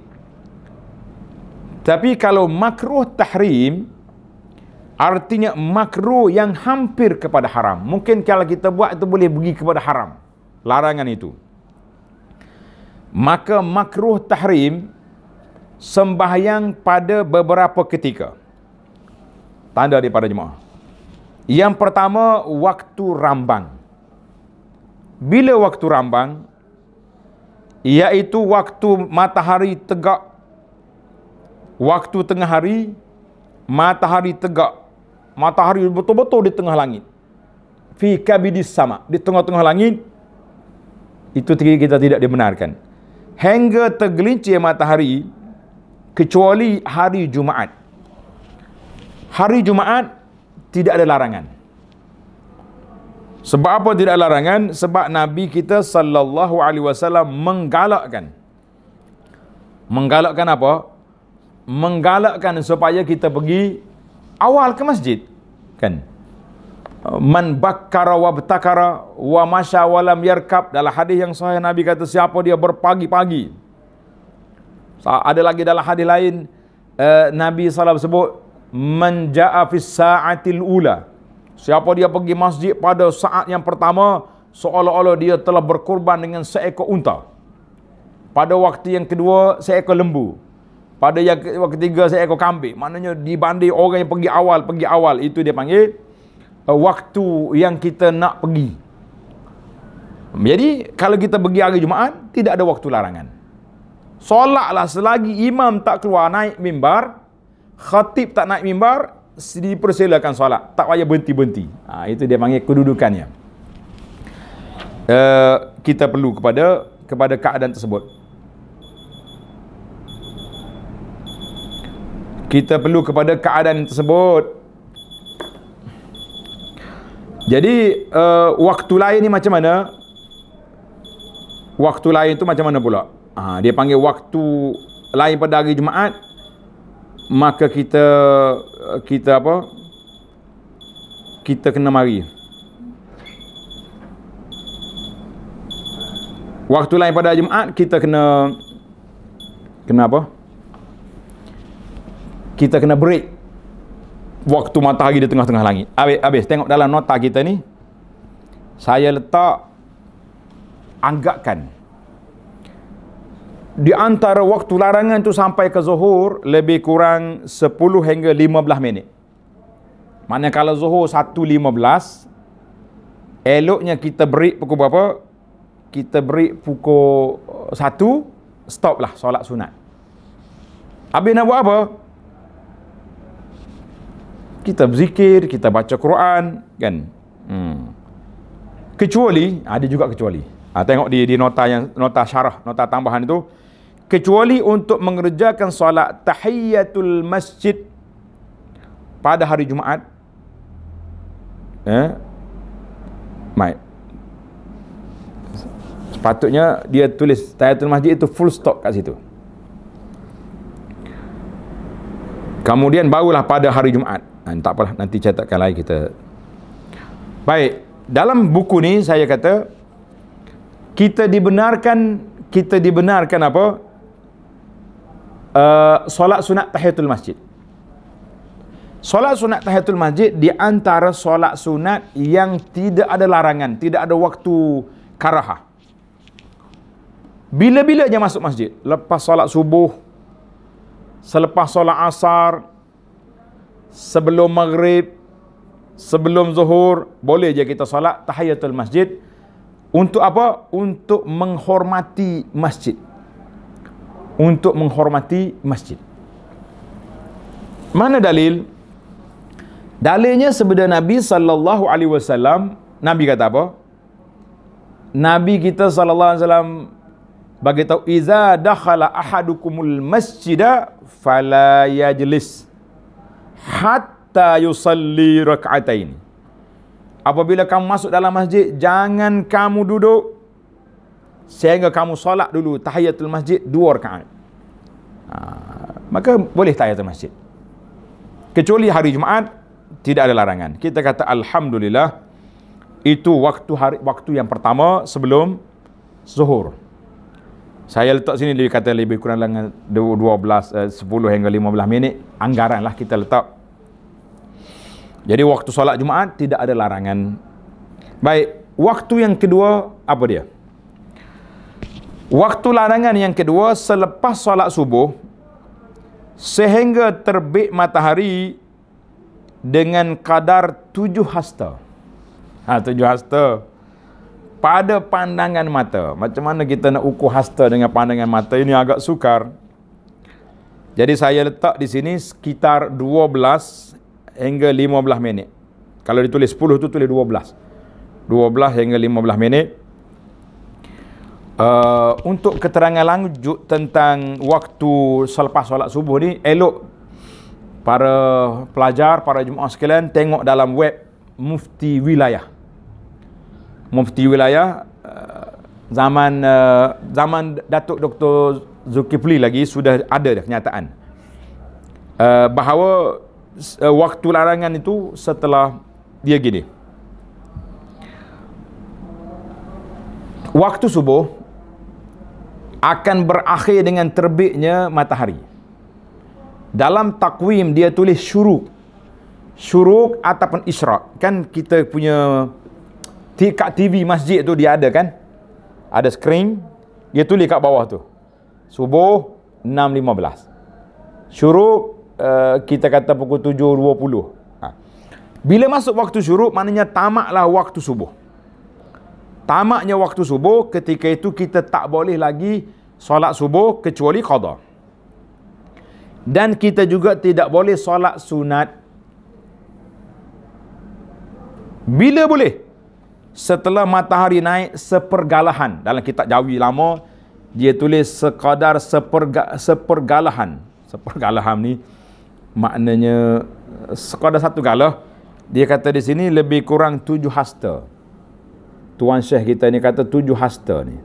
Tapi kalau makruh tahrim, Artinya makruh yang hampir kepada haram. Mungkin kalau kita buat itu boleh pergi kepada haram. Larangan itu. Maka makruh tahrim sembahyang pada beberapa ketika. Tanda daripada jemaah. Yang pertama, waktu rambang. Bila waktu rambang, iaitu waktu matahari tegak, waktu tengah hari, matahari tegak, matahari betul-betul di tengah langit fi kabidis sama di tengah-tengah langit itu kita tidak dibenarkan hingga tergelincir matahari kecuali hari Jumaat hari Jumaat tidak ada larangan sebab apa tidak ada larangan sebab nabi kita sallallahu alaihi wasallam menggalakkan menggalakkan apa menggalakkan supaya kita pergi awal ke masjid kan man bakkara wa btakara wa masya wa lam yarkab dalam hadis yang sahih nabi kata siapa dia berpagi-pagi ada lagi dalam hadis lain eh, nabi SAW sebut man jaa fi saatil ula siapa dia pergi masjid pada saat yang pertama seolah-olah dia telah berkorban dengan seekor unta pada waktu yang kedua seekor lembu pada yang ketiga saya seekor kambing. Maknanya dibanding orang yang pergi awal, pergi awal. Itu dia panggil uh, waktu yang kita nak pergi. Jadi kalau kita pergi hari Jumaat, tidak ada waktu larangan. Solatlah selagi imam tak keluar naik mimbar, khatib tak naik mimbar, dipersilakan solat. Tak payah berhenti-berhenti. Ha, itu dia panggil kedudukannya. Uh, kita perlu kepada kepada keadaan tersebut. kita perlu kepada keadaan tersebut. Jadi uh, waktu lain ni macam mana? Waktu lain tu macam mana pula? Ha, dia panggil waktu lain pada hari Jumaat maka kita eh, kita apa? Kita kena mari. Waktu lain pada Jumaat kita kena kena apa? kita kena break waktu matahari di tengah-tengah langit. Habis, habis tengok dalam nota kita ni. Saya letak anggapkan di antara waktu larangan tu sampai ke zuhur lebih kurang 10 hingga 15 minit. Maknanya kalau zuhur 1.15 eloknya kita break pukul berapa? Kita break pukul 1 eh, stoplah solat sunat. Habis nak buat apa? kita berzikir, kita baca Quran, kan? Hmm. Kecuali, ada ah, juga kecuali. Ha, tengok di, di nota yang nota syarah, nota tambahan itu. Kecuali untuk mengerjakan solat tahiyatul masjid pada hari Jumaat. Eh? Baik. Sepatutnya dia tulis tahiyatul masjid itu full stop kat situ. Kemudian barulah pada hari Jumaat tak apalah nanti catatkan lagi kita baik dalam buku ni saya kata kita dibenarkan kita dibenarkan apa uh, solat sunat tahiyatul masjid solat sunat tahiyatul masjid di antara solat sunat yang tidak ada larangan tidak ada waktu karaha bila-bila je masuk masjid lepas solat subuh selepas solat asar sebelum maghrib, sebelum zuhur, boleh je kita solat tahiyatul masjid. Untuk apa? Untuk menghormati masjid. Untuk menghormati masjid. Mana dalil? Dalilnya sebeda Nabi sallallahu alaihi wasallam, Nabi kata apa? Nabi kita sallallahu alaihi wasallam bagi tahu iza dakhala ahadukumul masjida fala yajlis hatta yusalli rak'atain apabila kamu masuk dalam masjid jangan kamu duduk sehingga kamu solat dulu tahiyatul masjid dua rakaat ha, maka boleh tahiyatul masjid kecuali hari jumaat tidak ada larangan kita kata alhamdulillah itu waktu hari waktu yang pertama sebelum zuhur saya letak sini lebih kata lebih kurang dalam 12 10 hingga 15 minit anggaranlah kita letak jadi waktu solat Jumaat tidak ada larangan baik waktu yang kedua apa dia waktu larangan yang kedua selepas solat subuh sehingga terbit matahari dengan kadar tujuh hasta ha, tujuh hasta pada pandangan mata. Macam mana kita nak ukur hasta dengan pandangan mata ini agak sukar. Jadi saya letak di sini sekitar 12 hingga 15 minit. Kalau ditulis 10 tu tulis 12. 12 hingga 15 minit. Uh, untuk keterangan lanjut tentang waktu selepas solat subuh ni elok para pelajar, para jemaah sekalian tengok dalam web mufti wilayah mufti wilayah eh, zaman eh, zaman Datuk Dr. Zulkifli lagi sudah ada dah kenyataan eh, bahawa waktu larangan itu setelah dia gini waktu subuh akan berakhir dengan terbitnya matahari dalam takwim dia tulis syuruk syuruk ataupun isra kan kita punya kat TV masjid tu dia ada kan? Ada screen, dia tulis kat bawah tu. Subuh 6.15. Syuruk uh, kita kata pukul 7.20. Ha. Bila masuk waktu syuruk, maknanya tamaklah waktu subuh. Tamaknya waktu subuh, ketika itu kita tak boleh lagi solat subuh kecuali qadar. Dan kita juga tidak boleh solat sunat. Bila boleh? setelah matahari naik sepergalahan dalam kitab Jawi lama dia tulis sekadar seperga, sepergalahan sepergalahan ni maknanya eh, sekadar satu galah dia kata di sini lebih kurang tujuh hasta Tuan Syekh kita ni kata tujuh hasta ni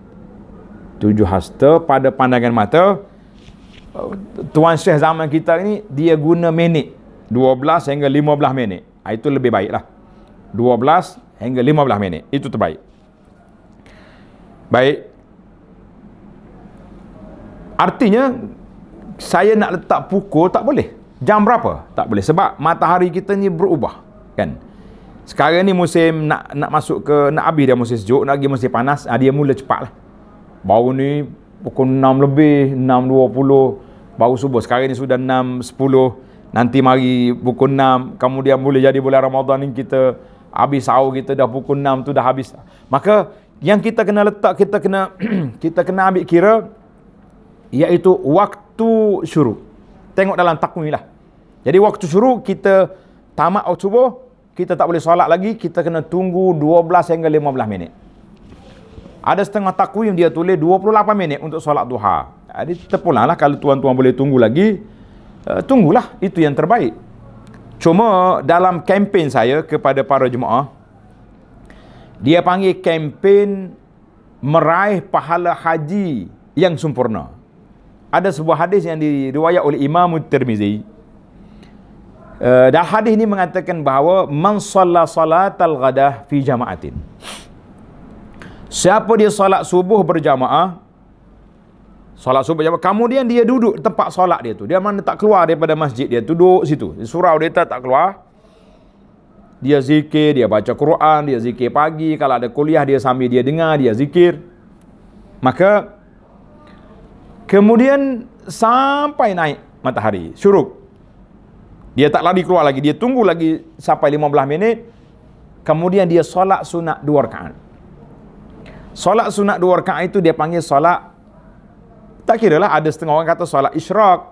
tujuh hasta pada pandangan mata Tuan Syekh zaman kita ni dia guna minit 12 hingga 15 minit ah, itu lebih baik lah 12 hingga 15 minit. Itu terbaik. Baik. Artinya saya nak letak pukul tak boleh. Jam berapa? Tak boleh sebab matahari kita ni berubah, kan? Sekarang ni musim nak nak masuk ke nak habis dia musim sejuk, nak pergi musim panas, ha, dia mula cepatlah. Baru ni pukul 6 lebih, 6.20 baru subuh. Sekarang ni sudah 6.10. Nanti mari pukul 6 kemudian boleh jadi bulan Ramadan ni kita habis sahur kita dah pukul 6 tu dah habis. Maka yang kita kena letak kita kena <clears throat> kita kena ambil kira iaitu waktu syuruk. Tengok dalam takwimlah. Jadi waktu syuruk kita tamat waktu subuh, kita tak boleh solat lagi, kita kena tunggu 12 hingga 15 minit. Ada setengah takwim dia tulis 28 minit untuk solat duha. Jadi terpulanglah kalau tuan-tuan boleh tunggu lagi, uh, tunggulah. Itu yang terbaik. Cuma dalam kempen saya kepada para jemaah, dia panggil kempen meraih pahala haji yang sempurna. Ada sebuah hadis yang diriwayat oleh Imam Tirmizi. Eh, dan hadis ini mengatakan bahawa man salla salatal ghadah fi jama'atin. Siapa dia salat subuh berjamaah, Solat subuh jamaah. Kemudian dia duduk tempat solat dia tu. Dia mana tak keluar daripada masjid dia. tu Duduk situ. Surau dia tak, tak keluar. Dia zikir, dia baca Quran, dia zikir pagi. Kalau ada kuliah, dia sambil dia dengar, dia zikir. Maka, kemudian sampai naik matahari. Syuruk. Dia tak lari keluar lagi. Dia tunggu lagi sampai 15 minit. Kemudian dia solat sunat dua rakaat. Solat sunat dua rakaat itu dia panggil solat tak kira lah ada setengah orang kata solat isyrak.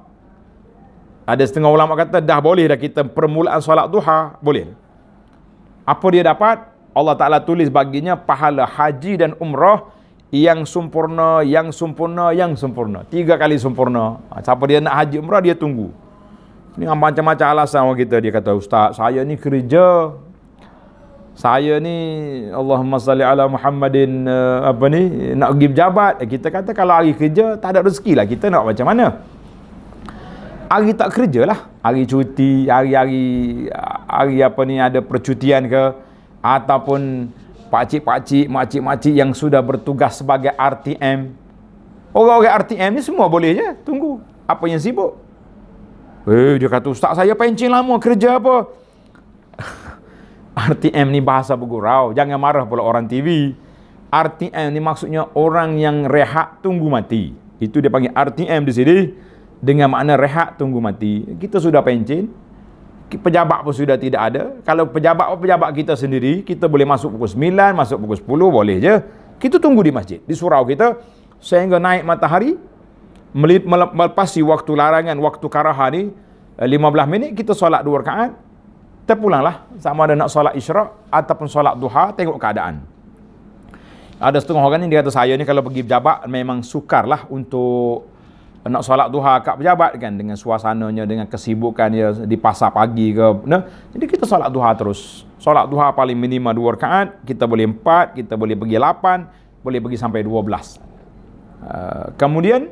Ada setengah ulama kata dah boleh dah kita permulaan solat duha. Boleh. Apa dia dapat? Allah Ta'ala tulis baginya pahala haji dan umrah yang sempurna, yang sempurna, yang sempurna. Tiga kali sempurna. Ha, siapa dia nak haji umrah, dia tunggu. Ini macam-macam alasan orang kita. Dia kata, Ustaz, saya ni kerja saya ni Allahumma salli ala Muhammadin uh, apa ni nak pergi berjabat eh, kita kata kalau hari kerja tak ada rezeki lah kita nak macam mana hari tak kerja lah hari cuti hari-hari hari apa ni ada percutian ke ataupun pakcik-pakcik makcik-makcik yang sudah bertugas sebagai RTM orang-orang RTM ni semua boleh je tunggu apa yang sibuk eh dia kata ustaz saya pencing lama kerja apa RTM ni bahasa bergurau. Jangan marah pula orang TV. RTM ni maksudnya orang yang rehat tunggu mati. Itu dia panggil RTM di sini. Dengan makna rehat tunggu mati. Kita sudah pencin. Pejabat pun sudah tidak ada. Kalau pejabat pun pejabat kita sendiri. Kita boleh masuk pukul 9, masuk pukul 10 boleh je. Kita tunggu di masjid. Di surau kita. Sehingga naik matahari. Melepasi waktu larangan, waktu karahan ni. 15 eh, minit kita solat dua rakaat terpulanglah sama ada nak solat isyrak ataupun solat duha tengok keadaan ada setengah orang ni dia kata saya ni kalau pergi pejabat memang sukarlah untuk nak solat duha kat pejabat kan dengan suasananya dengan kesibukan dia di pasar pagi ke nah jadi kita solat duha terus solat duha paling minima dua rakaat kita boleh empat kita boleh pergi lapan boleh pergi sampai dua belas uh, kemudian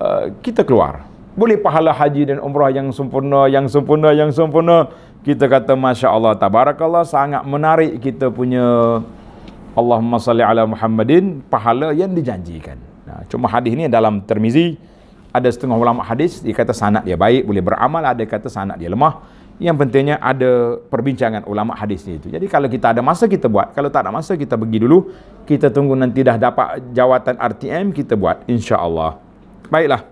uh, kita keluar boleh pahala haji dan umrah yang sempurna yang sempurna yang sempurna kita kata masya-Allah tabarakallah sangat menarik kita punya Allahumma salli ala Muhammadin pahala yang dijanjikan nah cuma hadis ni dalam termizi ada setengah ulama hadis dia kata sanad dia baik boleh beramal ada kata sanad dia lemah yang pentingnya ada perbincangan ulama hadis itu. Jadi kalau kita ada masa kita buat, kalau tak ada masa kita pergi dulu, kita tunggu nanti dah dapat jawatan RTM kita buat insya-Allah. Baiklah.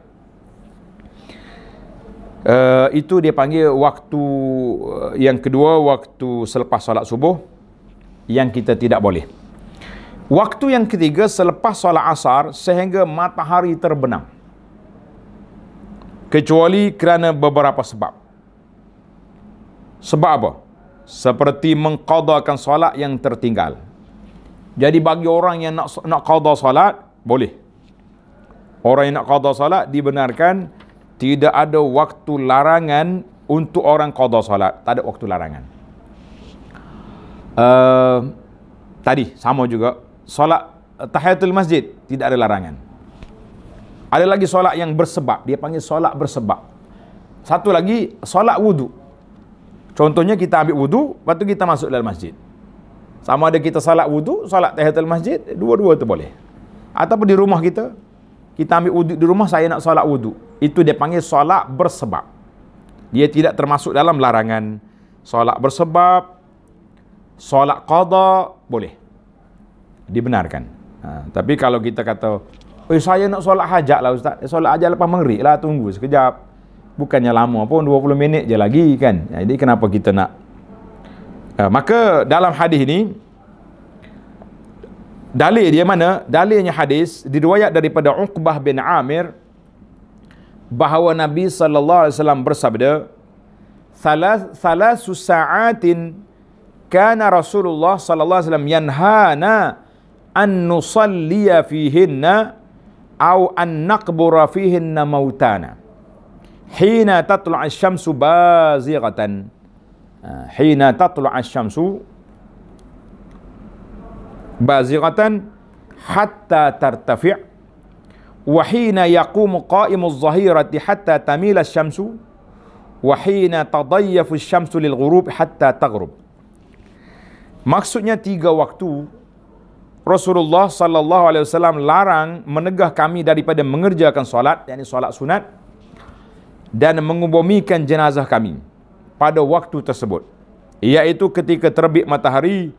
Uh, itu dia panggil waktu uh, yang kedua, waktu selepas solat subuh yang kita tidak boleh. Waktu yang ketiga selepas solat asar sehingga matahari terbenam. Kecuali kerana beberapa sebab. Sebab apa? Seperti mengqadakan solat yang tertinggal. Jadi bagi orang yang nak nak qada solat, boleh. Orang yang nak qada solat dibenarkan kerana tidak ada waktu larangan untuk orang qada solat tak ada waktu larangan uh, tadi sama juga solat eh, tahiyatul masjid tidak ada larangan ada lagi solat yang bersebab dia panggil solat bersebab satu lagi solat wudu contohnya kita ambil wudu lepas tu kita masuk dalam masjid sama ada kita solat wudu solat tahiyatul masjid dua-dua tu boleh ataupun di rumah kita kita ambil wudu di rumah saya nak solat wudu itu dia panggil solat bersebab. Dia tidak termasuk dalam larangan solat bersebab, solat qada boleh. Dibenarkan. Ha, tapi kalau kita kata, Oi, saya nak solat hajat lah Ustaz. Ya, solat hajat lepas mengerik lah, tunggu sekejap. Bukannya lama pun, 20 minit je lagi kan. Ya, jadi kenapa kita nak? Ha, maka dalam hadis ini dalil dia mana? Dalilnya hadis, diriwayat daripada Uqbah bin Amir, bahawa Nabi sallallahu alaihi wasallam bersabda salas sa'atin kana Rasulullah sallallahu alaihi wasallam yanhana an nusalliya fihinna au an naqbura fihinna mautana hina tatlu asy-syamsu bazighatan hina tatlu asy-syamsu bazighatan hatta tartafi' وحين يقوم قائم الظهيرة حتى تميل الشمس وحين تضيف الشمس للغروب حتى تغرب maksudnya tiga waktu Rasulullah sallallahu alaihi wasallam larang menegah kami daripada mengerjakan solat yakni solat sunat dan mengubumikan jenazah kami pada waktu tersebut iaitu ketika terbit matahari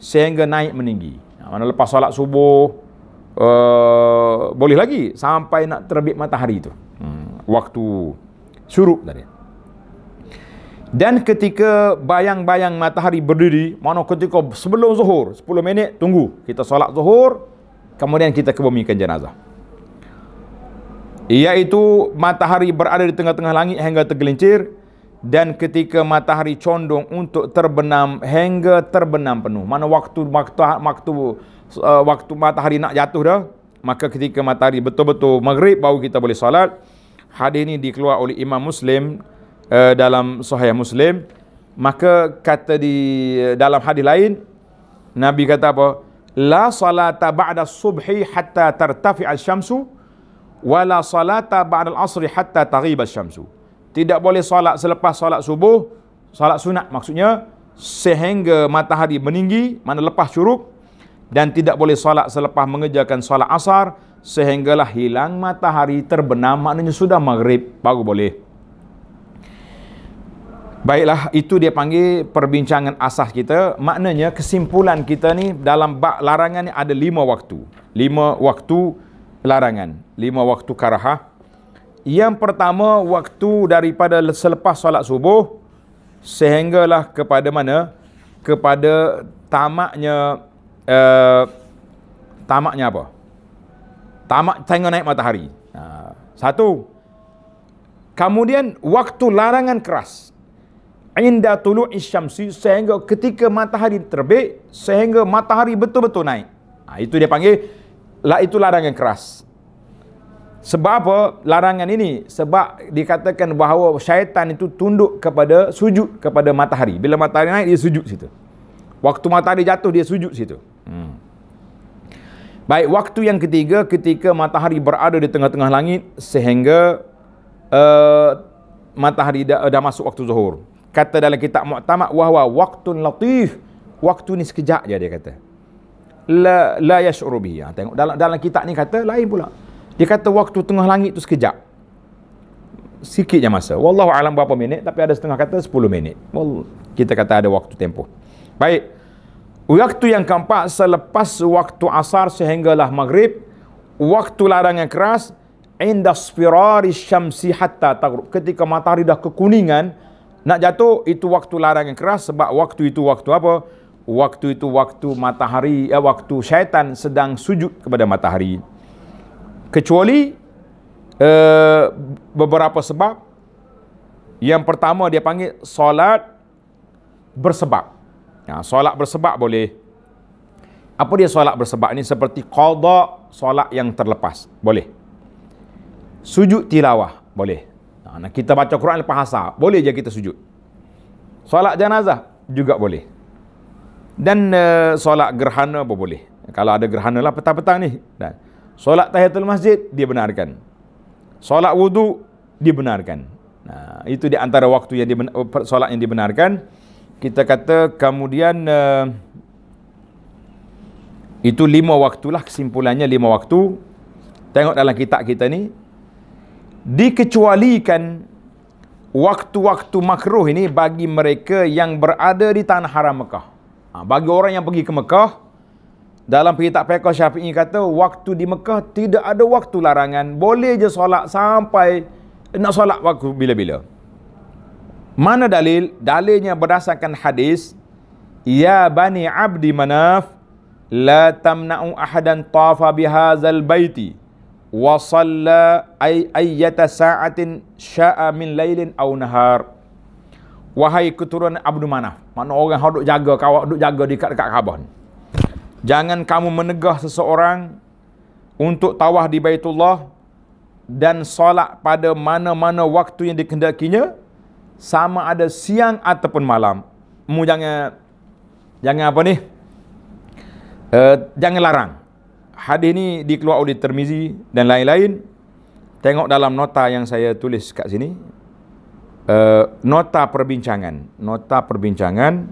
sehingga naik meninggi mana lepas solat subuh Eh, boleh lagi sampai nak terbit matahari itu. Hmm. Waktu suruh tadi. Dan ketika bayang-bayang matahari berdiri, mana ketika sebelum zuhur, 10 minit tunggu. Kita solat zuhur, kemudian kita kebumikan jenazah. Iaitu matahari berada di tengah-tengah langit hingga tergelincir dan ketika matahari condong untuk terbenam hingga terbenam penuh. Mana waktu waktu waktu uh, waktu matahari nak jatuh dah maka ketika matahari betul-betul maghrib baru kita boleh salat hadis ini dikeluar oleh imam muslim uh, dalam sahih muslim maka kata di uh, dalam hadis lain nabi kata apa la salata ba'da subhi hatta tartafi al-shamsu, wa la salata ba'da al-'asri hatta taghiba al-shamsu. tidak boleh salat selepas salat subuh salat sunat maksudnya sehingga matahari meninggi mana lepas syuruk dan tidak boleh solat selepas mengejarkan solat asar sehinggalah hilang matahari terbenam maknanya sudah maghrib baru boleh Baiklah itu dia panggil perbincangan asas kita maknanya kesimpulan kita ni dalam bak larangan ni ada lima waktu lima waktu larangan lima waktu karahah yang pertama waktu daripada selepas solat subuh sehinggalah kepada mana kepada tamaknya Eh, tamaknya apa? Tamak tengok naik matahari. Ha, satu. Kemudian waktu larangan keras. Inda tulu isyamsi sehingga ketika matahari terbit sehingga matahari betul-betul naik. Nah, ha, itu dia panggil la itu larangan keras. Sebab apa larangan ini? Sebab dikatakan bahawa syaitan itu tunduk kepada sujud kepada matahari. Bila matahari naik dia sujud situ. Waktu matahari jatuh dia sujud situ. Hmm. Baik, waktu yang ketiga ketika matahari berada di tengah-tengah langit sehingga uh, matahari dah, dah masuk waktu zuhur. Kata dalam kitab Mu'tamad wahwa waqtun latif. Waktu ni sekejap je dia kata. La la yashuru bihi. Ha, tengok dalam dalam kitab ni kata lain pula. Dia kata waktu tengah langit tu sekejap. Sikit masa. Wallahu alam berapa minit tapi ada setengah kata 10 minit. Wall kita kata ada waktu tempoh. Baik. Waktu yang keempat selepas waktu asar sehinggalah maghrib, waktu larangan keras inda sfirari syamsi hatta taghrib. Ketika matahari dah kekuningan nak jatuh itu waktu larangan keras sebab waktu itu waktu apa? Waktu itu waktu matahari eh, waktu syaitan sedang sujud kepada matahari. Kecuali uh, beberapa sebab yang pertama dia panggil solat bersebab. Ya, solat bersebab boleh. Apa dia solat bersebab ni? Seperti qadha solat yang terlepas. Boleh. Sujud tilawah. Boleh. Ha, nah, kita baca Quran lepas hasar. Boleh je kita sujud. Solat jenazah juga boleh. Dan uh, solat gerhana pun boleh. Kalau ada gerhana lah petang-petang ni. Dan solat tahiyatul masjid benarkan. Solat wudu dibenarkan. Nah, itu di antara waktu yang di solat yang dibenarkan kita kata kemudian uh, itu lima waktulah kesimpulannya lima waktu tengok dalam kitab kita ni dikecualikan waktu-waktu makruh ini bagi mereka yang berada di tanah haram Mekah ha, bagi orang yang pergi ke Mekah dalam kitab Fekah Syafi'i kata waktu di Mekah tidak ada waktu larangan boleh je solat sampai nak solat waktu bila-bila mana dalil? Dalilnya berdasarkan hadis Ya Bani Abdi Manaf La tamna'u ahadan tafa bihazal bayti Wa salla ay ayyata sa'atin sya'a min laylin au nahar Wahai keturunan Abdu Manaf Mana orang yang duduk jaga kawak duduk jaga di dekat, dekat Kaabah Jangan kamu menegah seseorang Untuk tawah di Baitullah Dan solat pada mana-mana waktu yang dikendakinya sama ada siang ataupun malam. Mu jangan jangan apa ni? Uh, jangan larang. Hadis ni dikeluarkan oleh Termizi dan lain-lain. Tengok dalam nota yang saya tulis kat sini. Uh, nota perbincangan. Nota perbincangan.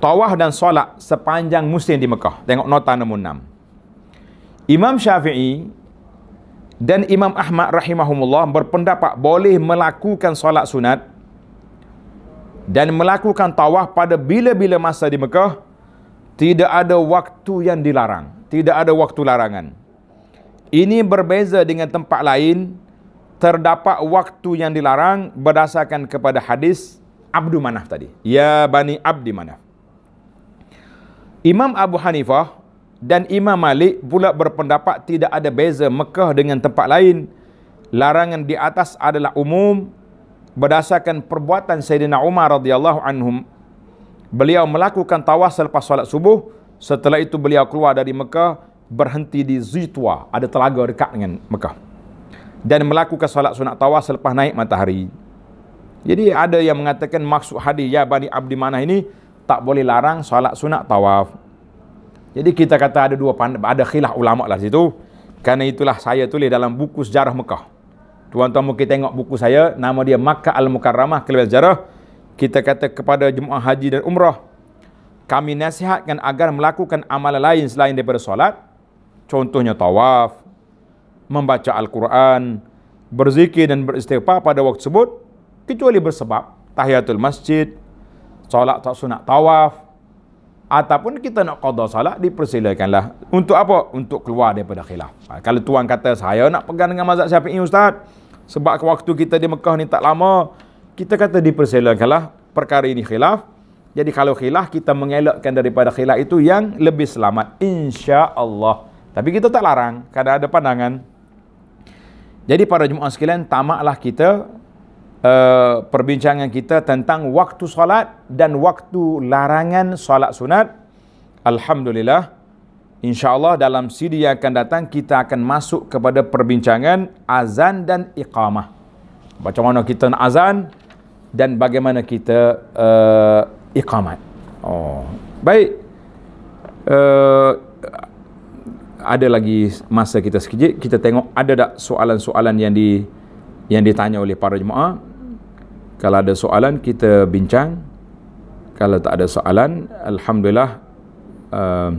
Tawah dan solat sepanjang musim di Mekah. Tengok nota nombor 6. Imam Syafi'i dan Imam Ahmad rahimahumullah berpendapat boleh melakukan solat sunat dan melakukan tawaf pada bila-bila masa di Mekah tidak ada waktu yang dilarang tidak ada waktu larangan ini berbeza dengan tempat lain terdapat waktu yang dilarang berdasarkan kepada hadis Abdu Manaf tadi ya bani Abdi Manaf Imam Abu Hanifah dan Imam Malik pula berpendapat tidak ada beza Mekah dengan tempat lain. Larangan di atas adalah umum berdasarkan perbuatan Sayyidina Umar radhiyallahu anhum. Beliau melakukan tawaf selepas solat subuh, setelah itu beliau keluar dari Mekah berhenti di Zitwa, ada telaga dekat dengan Mekah. Dan melakukan solat sunat tawaf selepas naik matahari. Jadi ada yang mengatakan maksud hadis ya Bani Abdi Manah ini tak boleh larang solat sunat tawaf. Jadi kita kata ada dua pandai, ada khilaf ulama lah situ. Karena itulah saya tulis dalam buku sejarah Mekah. Tuan-tuan mungkin tengok buku saya, nama dia Makkah Al-Mukarramah, keluar sejarah. Kita kata kepada Jemaah Haji dan Umrah, kami nasihatkan agar melakukan amalan lain selain daripada solat. Contohnya tawaf, membaca Al-Quran, berzikir dan beristighfar pada waktu tersebut. Kecuali bersebab, tahiyatul masjid, solat tak sunat tawaf, ataupun kita nak qada solat dipersilakanlah untuk apa untuk keluar daripada khilaf ha, kalau tuan kata saya nak pegang dengan mazhab Syafi'i ustaz sebab waktu kita di Mekah ni tak lama kita kata dipersilakanlah perkara ini khilaf jadi kalau khilaf kita mengelakkan daripada khilaf itu yang lebih selamat insya-Allah tapi kita tak larang kadang ada pandangan jadi para jemaah sekalian tamaklah kita Eh, perbincangan kita tentang waktu solat dan waktu larangan solat sunat. Alhamdulillah, insyaAllah dalam CD yang akan datang, kita akan masuk kepada perbincangan azan dan iqamah. Macam mana kita nak azan dan bagaimana kita uh, iqamat. Oh. Baik. Uh, ada lagi masa kita sekejap kita tengok ada tak soalan-soalan yang di yang ditanya oleh para jemaah kalau ada soalan kita bincang kalau tak ada soalan alhamdulillah uh,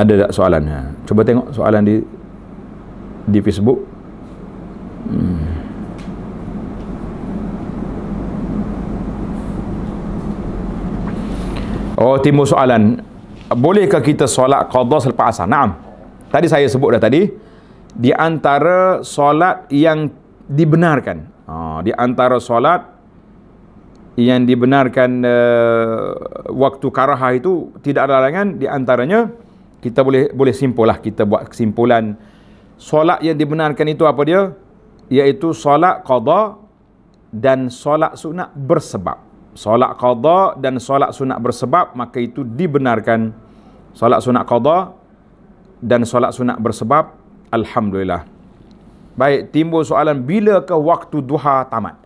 ada tak soalan ha. cuba tengok soalan di di Facebook hmm. oh timbul soalan bolehkah kita solat qadha selepas asal naam Tadi saya sebut dah tadi di antara solat yang dibenarkan. Ha, di antara solat yang dibenarkan uh, waktu karahah itu tidak ada larangan di antaranya kita boleh boleh simpul lah kita buat kesimpulan solat yang dibenarkan itu apa dia iaitu solat qada dan solat sunat bersebab solat qada dan solat sunat bersebab maka itu dibenarkan solat sunat qada dan solat sunat bersebab? Alhamdulillah. Baik, timbul soalan bila ke waktu duha tamat?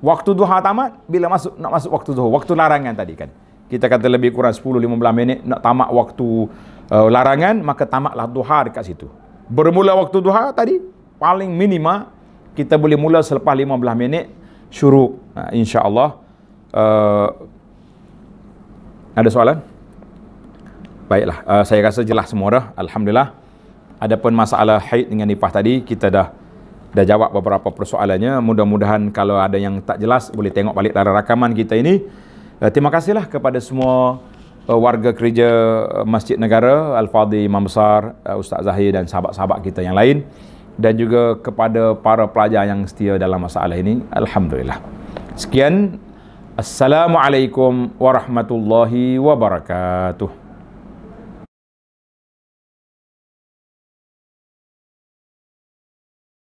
Waktu duha tamat bila masuk nak masuk waktu duha? Waktu larangan tadi kan. Kita kata lebih kurang 10 15 minit nak tamat waktu uh, larangan maka tamatlah duha dekat situ. Bermula waktu duha tadi paling minima kita boleh mula selepas 15 minit syuruk. Uh, insya-Allah uh, ada soalan? baiklah uh, saya rasa jelas semua dah alhamdulillah adapun masalah haid dengan nifas tadi kita dah dah jawab beberapa persoalannya mudah-mudahan kalau ada yang tak jelas boleh tengok balik dalam rakaman kita ini uh, terima kasihlah kepada semua uh, warga kerja uh, Masjid Negara Al-Fadhi Imam Besar uh, Ustaz Zahir dan sahabat-sahabat kita yang lain dan juga kepada para pelajar yang setia dalam masalah ini alhamdulillah sekian assalamualaikum warahmatullahi wabarakatuh